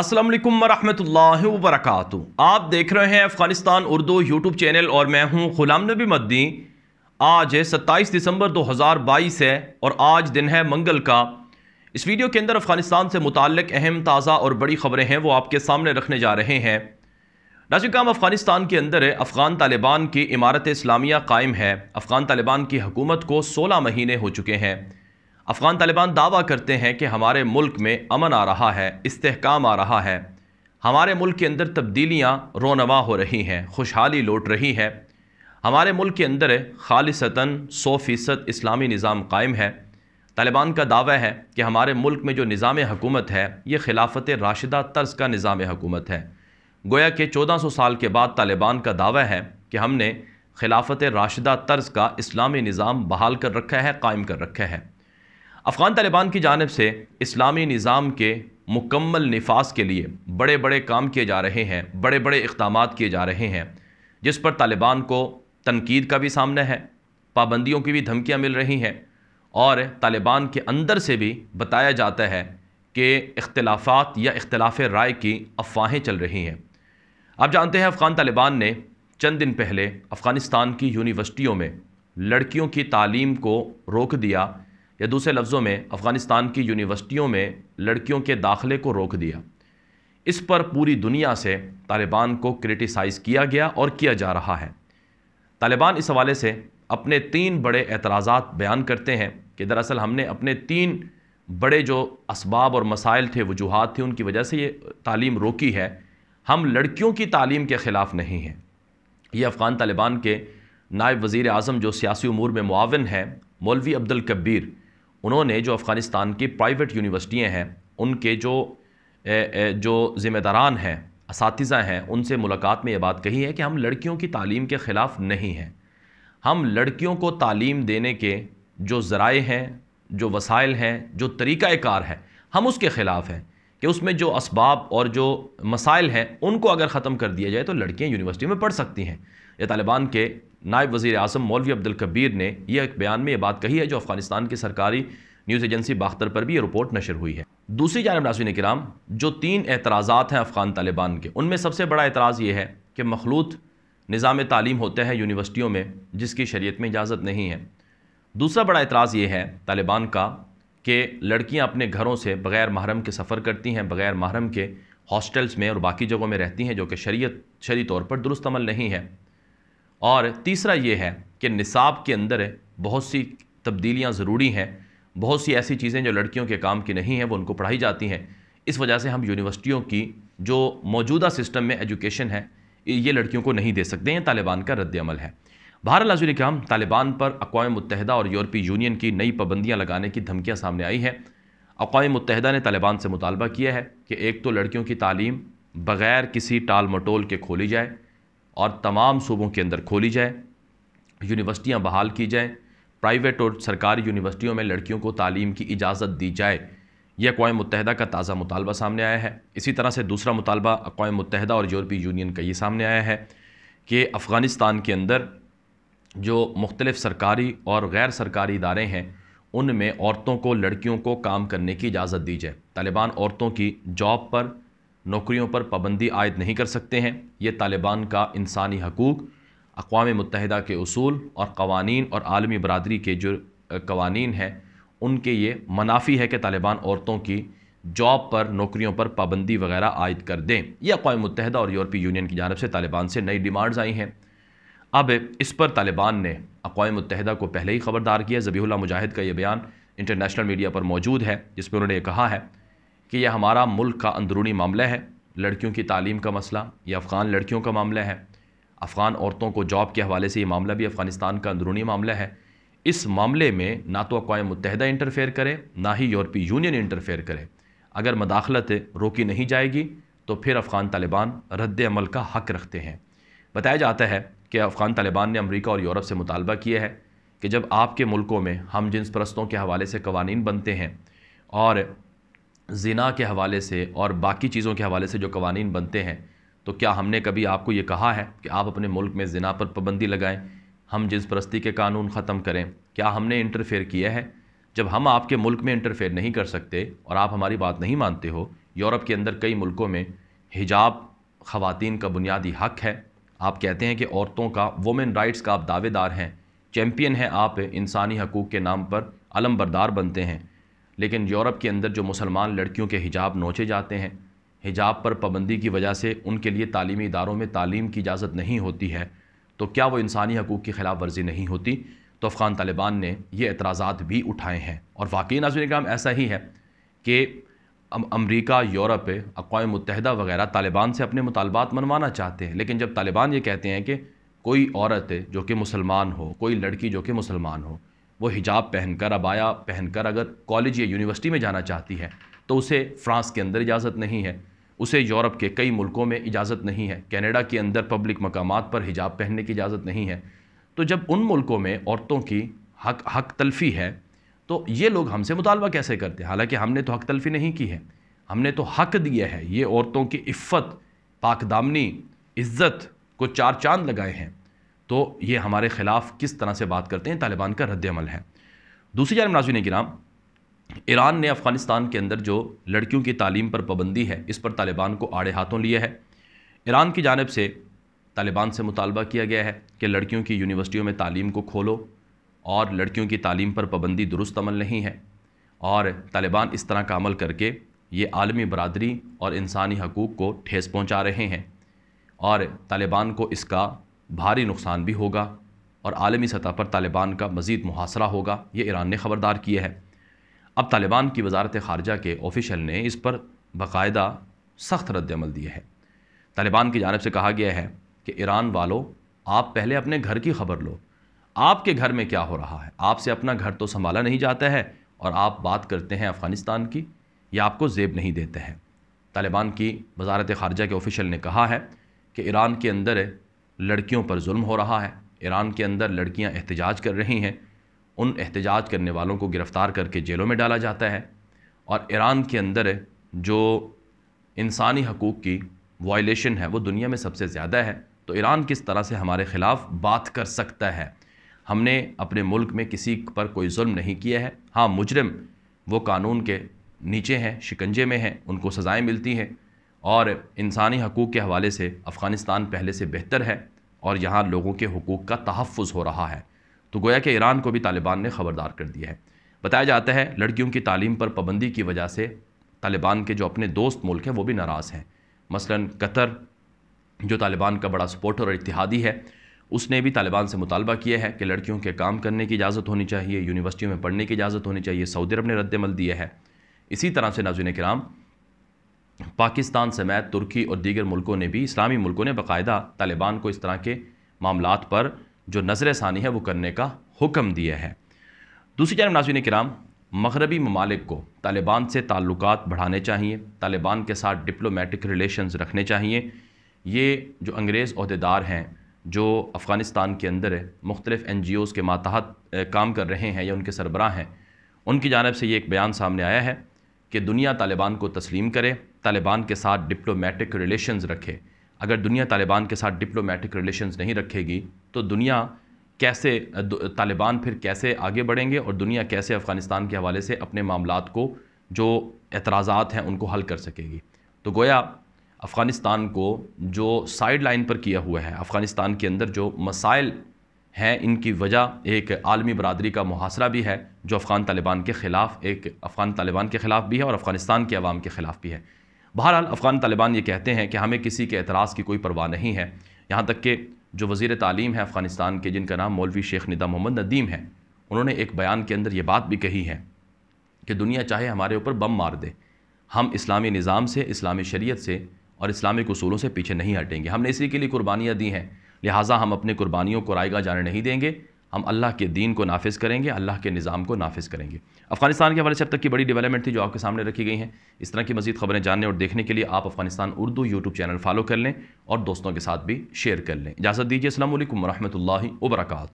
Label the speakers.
Speaker 1: असलम वरहमल वरक आप देख रहे हैं अफ़गानिस्तान उर्दू यूट्यूब चैनल और मैं हूं गुलाम नबी मद्दी आज है 27 दिसंबर 2022 है और आज दिन है मंगल का इस वीडियो के अंदर अफ़गानिस्तान से मुतक अहम ताज़ा और बड़ी ख़बरें हैं वो आपके सामने रखने जा रहे हैं नाजिक काम अफ़गानिस्तान के अंदर अफ़गान तालिबान की इमारत इस्लामिया कायम है अफ़गान तालिबान की हकूमत को सोलह महीने हो चुके हैं अफ़गान तालिबान दावा करते हैं कि हमारे मुल्क में अमन आ रहा है इस्तेकाम आ रहा है हमारे मुल्क के अंदर तब्दीलियाँ रोनवा हो रही हैं खुशहाली लौट रही है हमारे मुल्क के अंदर खालिसता सौ फ़ीसद इस्लामी निज़ाम कायम है तालिबान का दावा है कि हमारे मुल्क में जो निज़ाम हकूमत है ये खिलाफत राशिदा तर्ज का निज़ाम हकूमत है गोया के चौदह सौ साल के बाद तालिबान का दावा है कि हमने खिलाफत राशिदा तर्ज का इस्लामी निज़ाम बहाल कर रखा है कायम कर रखा है अफ़गान तालिबान की जानब से इस्लामी निज़ाम के मुकम्मल नफाज के लिए बड़े बड़े काम किए जा रहे हैं बड़े बड़े इकदाम किए जा रहे हैं जिस पर तालिबान को तनकीद का भी सामना है पाबंदियों की भी धमकियाँ मिल रही हैं और तालिबान के अंदर से भी बताया जाता है कि इख्लाफा या इख्तलाफ राय की अफवाहें चल रही हैं आप जानते हैं अफ़गान तालिबान ने चंद दिन पहले अफ़गानिस्तान की यूनिवर्सिटियों में लड़कियों की तालीम को रोक दिया या दूसरे लफ्ज़ों में अफ़गानिस्तान की यूनिवर्सिटियों में लड़कियों के दाखिले को रोक दिया इस पर पूरी दुनिया से तालिबान को क्रिटिसाइज़ किया गया और किया जा रहा है तालिबान इस हवाले से अपने तीन बड़े एतराज़ा बयान करते हैं कि दरअसल हमने अपने तीन बड़े जो इसबाब और मसाइल थे वजूहत थे उनकी वजह से ये तालीम रोकी है हम लड़कियों की तालीम के ख़िलाफ़ नहीं हैं ये अफ़गान तालिबान के नायब वज़ी अजम जो सियासी उमूर में मुआवन है मौलवी अब्दुल कब्बीर उन्होंने जो अफ़गानिस्तान की प्राइवेट यूनिवर्सिटियाँ हैं उनके जो ए, ए, जो ज़िम्मेदारान हैं इस हैं उनसे मुलाकात में ये बात कही है कि हम लड़कियों की तालीम के ख़िलाफ़ नहीं हैं हम लड़कियों को तालीम देने के जो ज़राए हैं जो वसाइल हैं जो तरीक़ाकार है हम उसके ख़िलाफ़ हैं कि उसमें जो इसबाब और जो मसाइल हैं उनको अगर ख़त्म कर दिया जाए तो लड़कियाँ यूनिवर्सिटी में पढ़ सकती हैं या तालिबान के नायब वज़ी अजम मौलवी अब्दुल कबीर ने यह एक बयान में ये बात कही है जो अफगानिस्तान की सरकारी न्यूज़ एजेंसी बाख्तर पर भी यह रिपोर्ट नशर हुई है दूसरी जानब नाजीन कराम जो तीन एतराज़ा हैं अफ़गान तालिबान के उनमें सबसे बड़ा एतराज़ ये है कि मखलूत निज़ाम तालीम होते हैं यूनिवर्सिटियों में जिसकी शरीत में इजाज़त नहीं है दूसरा बड़ा एतराज़ ये है तालिबान का कि लड़कियाँ अपने घरों से बग़ैर महरम के सफ़र करती हैं बग़ैर महरम के हॉस्टल्स में और बाकी जगहों में रहती हैं जो कि शरीय शरी तौर पर दुरुस्त अमल नहीं है और तीसरा ये है कि निसाब के अंदर बहुत सी तब्दीलियाँ ज़रूरी हैं बहुत सी ऐसी चीज़ें जो लड़कियों के काम की नहीं हैं वो उनको पढ़ाई जाती हैं इस वजह से हम यूनिवर्सिटियों की जो मौजूदा सिस्टम में एजुकेशन है ये लड़कियों को नहीं दे सकते हैं तालिबान का रद्द है भारत लाजुल काम तालिबान पर अकवा मुतहदा और यूरोपीय यूनियन की नई पाबंदियाँ लगाने की धमकियाँ सामने आई हैं अकवा मुतहदा ने तालिबान से मुतालबा किया है कि एक तो लड़कियों की तालीम बग़ैर किसी टाल मटोल के खोली जाए और तमाम सूबों के अंदर खोली जाए यूनिवर्सिटियाँ बहाल की जाएँ प्राइवेट और सरकारी यूनिवर्सिटियों में लड़कियों को तालीम की इजाज़त दी जाए यह अकवा मुतहदा का ताज़ा मुतालबा सामने आया है इसी तरह से दूसरा मुतालबा अकवा मुतहदा और यूरोपीय यूनियन का ये सामने आया है कि अफ़गानिस्तान के अंदर जो मुख्तलिफ़ सरकारी और गैर सरकारी इदारे हैं उनमें औरतों को लड़कियों को काम करने की इजाज़त दी जाए तालिबान औरतों की जॉब पर नौकरियों पर पाबंदी आयद नहीं कर सकते हैं ये तालिबान का इंसानी हकूक़ अकवा मुतहद के असूल और कवानीन और आलमी बरदरी के जो कवानीन हैं उनके ये मनाफी है कि तालिबान औरतों की जॉब पर नौकरियों पर पाबंदी वगैरह आयद कर दें यह अकवा मुतहद और यूरोपीय यूनियन की जानब से तालिबान से नई डिमांड्स आई हैं अब इस पर तालिबान ने अकवा मुतहद को पहले ही खबरदार किया जबी मुजाहिद का यह बयान इंटरनेशनल मीडिया पर मौजूद है जिसमें उन्होंने कहा है कि यह हमारा मुल्क का अंदरूनी मामला है लड़कियों की तालीम का मसला यह अफ़गान लड़कियों का मामला है अफ़गान औरतों को जॉब के हवाले से ये मामला भी अफ़गानिस्तान का अंदरूनी मामला है इस मामले में ना तो अकवा मुतहदा इंटरफेयर करे ना ही यूरोपीय यूनियन इंटरफेयर करे अगर मदाखलत रोकी नहीं जाएगी तो फिर अफ़गान तालिबान रद्द अमल का हक रखते हैं बताया जाता है कि अफ़गान तालिबान ने अमरीका और यूरोप से मुतालबा किया है कि जब आपके मुल्कों में हम जिन्स परस्तों के हवाले से कवानीन बनते हैं और ज़िना के हवाले से और बाकी चीज़ों के हवाले से जो कवानीन बनते हैं तो क्या हमने कभी आपको ये कहा है कि आप अपने मुल्क में ज़िना पर पाबंदी लगाएं हम जिस परस्ती के कानून ख़त्म करें क्या हमने इंटरफेयर किया है जब हम आपके मुल्क में इंटरफेयर नहीं कर सकते और आप हमारी बात नहीं मानते हो यूरोप के अंदर कई मुल्कों में हिजाब ख़वातीन का बुनियादी हक है आप कहते हैं कि औरतों का वुमेन राइट्स का आप दावेदार हैं चैम्पियन हैं आप इंसानी हकूक़ के नाम पर अलम बरदार बनते हैं लेकिन यूरोप के अंदर जो मुसलमान लड़कियों के हिजाब नोचे जाते हैं हिजाब पर पाबंदी की वजह से उनके लिए तालीमी इदारों में तालीम की इजाज़त नहीं होती है तो क्या वो इंसानी हकूक़ की ख़िलाफ़ वर्जी नहीं होती तो अफ़गान तालिबान ने ये एतराज़ात भी उठाए हैं और वाकई नाजुल कराम ऐसा ही है कि अमरीका यूरोप अकवा मुतहदा वगैरह तालिबान से अपने मुतालबात मनवाना चाहते हैं लेकिन जब तालिबान ये कहते हैं कि कोई औरत जो कि मुसलमान हो कोई लड़की जो कि मुसलमान हो वो हिजाब पहनकर अबाया पहनकर अगर कॉलेज या यूनिवर्सिटी में जाना चाहती है तो उसे फ्रांस के अंदर इजाज़त नहीं है उसे यूरोप के कई मुल्कों में इजाज़त नहीं है कनाडा के अंदर पब्लिक मकाम पर हिजाब पहनने की इजाज़त नहीं है तो जब उन मुल्कों में औरतों की हक हक तलफी है तो ये लोग हमसे मुतालबा कैसे करते हैं हालांकि हमने तो हक तलफी नहीं की है हमने तो हक दिया है ये औरतों की इफ़त पाकदामनी इज़्ज़त को चार चांद लगाए हैं तो ये हमारे ख़िलाफ़ किस तरह से बात करते हैं तालिबान का रद्दमल है दूसरी जान नाजन गिराम ईरान ने अफ़गानिस्तान के अंदर जो लड़कियों की तालीम पर पाबंदी है इस पर तालिबान को आड़े हाथों लिए है ईरान की जानब से तालिबान से मुतालबा किया गया है कि लड़कियों की यूनिवर्सिटियों में तालीम को खोलो और लड़कियों की तालीम पर पाबंदी दुरुस्त अमल नहीं है और तालिबान इस तरह का अमल करके ये आलमी बरदरी और इंसानी हकूक़ को ठेस पहुँचा रहे हैं और तालिबान को इसका भारी नुकसान भी होगा और आलमी सतह पर तालिबान का मज़ीद मुहासरा होगा ये ईरान ने ख़बरदार किया है अब तालिबान की वजारत ख़ारजा के ऑफिशल ने इस पर बाकायदा सख्त रद्दमल दिया है तालिबान की जानब से कहा गया है कि ईरान वालों आप पहले अपने घर की खबर लो आपके घर में क्या हो रहा है आपसे अपना घर तो संभाला नहीं जाता है और आप बात करते हैं अफ़गानिस्तान की या आपको जेब नहीं देते हैं तालिबान की वजारत ख़ारजा के ऑफिशल ने कहा है कि ईरान के अंदर लड़कियों पर जुल्म हो रहा है ईरान के अंदर लड़कियां एहतजाज कर रही हैं उन एहतजाज करने वालों को गिरफ़्तार करके जेलों में डाला जाता है और ईरान के अंदर जो इंसानी हकूक़ की वायलेशन है वो दुनिया में सबसे ज़्यादा है तो ईरान किस तरह से हमारे ख़िलाफ़ बात कर सकता है हमने अपने मुल्क में किसी पर कोई जुल्म नहीं किया है हाँ मुजरम वो कानून के नीचे हैं शिकंजे में हैं उनको सज़ाएँ मिलती हैं और इंसानी हकूक़ के हवाले से अफ़गानिस्तान पहले से बेहतर है और यहाँ लोगों के हकूक़ का तहफ़ हो रहा है तो गोया कि ईरान को भी तालिबान ने ख़बरदार कर दिया है बताया जाता है लड़कियों की तालीम पर पाबंदी की वजह से तालिबान के जो अपने दोस्त मुल्क हैं वो भी नाराज़ हैं मसलन कतर जो तालिबान का बड़ा सपोर्टर और इतिहादी है उसने भी तालिबान से मुतालबा किया है कि लड़कियों के काम करने की इजाज़त होनी चाहिए यूनिवर्सिटियों में पढ़ने की इजाज़त होनी चाहिए सऊदी अरब ने रद्दमल दिया है इसी तरह से नाजुन कराम पाकिस्तान समेत तुर्की और दीगर मुल्कों ने भी इस्लामी मुल्कों ने बाकायदा तालिबान को इस तरह के मामला पर जो नज़र षानी है वो करने का हुक्म दिया है दूसरी जानब नाजरन कराम मगरबी ममालिक को तालिबान से ताल्लुक बढ़ाने चाहिए तालिबान के साथ डिप्लोमेटिक रिलेशन रखने चाहिए ये जो अंग्रेज़ अहदेदार हैं जो अफ़गानिस्तान के अंदर मुख्तलिफ़ एन जी ओज़ के मातहत काम कर रहे हैं या उनके सरबराह हैं उनकी जानब से ये एक बयान सामने आया है कि दुनिया तालिबान को तस्लीम करे तालिबान के साथ डिप्लोमेटिक रिलेशंस रखे अगर दुनिया तालिबान के साथ डिप्लोमेटिक रिलेशंस नहीं रखेगी तो दुनिया कैसे तालिबान फिर कैसे आगे बढ़ेंगे और दुनिया कैसे अफ़गानिस्तान के हवाले से अपने मामला को जो एतराज़ात हैं उनको हल कर सकेगी तो गोया अफ़गानिस्तान को जो साइड लाइन पर किया हुआ है अफ़गानिस्तान के अंदर जो मसाइल हैं इनकी वजह एक आलमी बरदरी का मुहासरा भी है जो अफ़गान तालिबान के ख़िलाफ़ एक अफ़गान तालिबान के ख़िलाफ़ भी है और अफ़गानिस्तान के अवाम के ख़िलाफ़ भी है बहरहाल अफ़गान तालिबान ये कहते हैं कि हमें किसी के एतराज़ की कोई परवाह नहीं है यहाँ तक कि जो वज़ी तालीम है अफ़गानिस्तान के जिनका नाम मौलवी शेख निदा मोहम्मद नदीम है उन्होंने एक बयान के अंदर ये बात भी कही है कि दुनिया चाहे हमारे ऊपर बम मार दे हम इस्लामी निज़ाम से इस्लामी शरीत से और इस्लामिक असूलों से पीछे नहीं हटेंगे हमने इसी के लिए कुर्बानियाँ दी हैं लिहाजा हम अपने कुर्बानियों को रायगा जाने नहीं देंगे हम अल्लाह के दीन को नाफिज करेंगे अल्लाह के निज़ाम को नाफिज करेंगे अफगानिस्तान के हवाले से अब तक की बड़ी डेवलपमेंट थी जो आपके सामने रखी गई हैं इस तरह की मजीद खबरें जानने और देखने के लिए आप Afghanistan Urdu YouTube channel follow कर लें और दोस्तों के साथ भी शेयर कर लें इजाज़त दीजिए असल वरहमल वर्का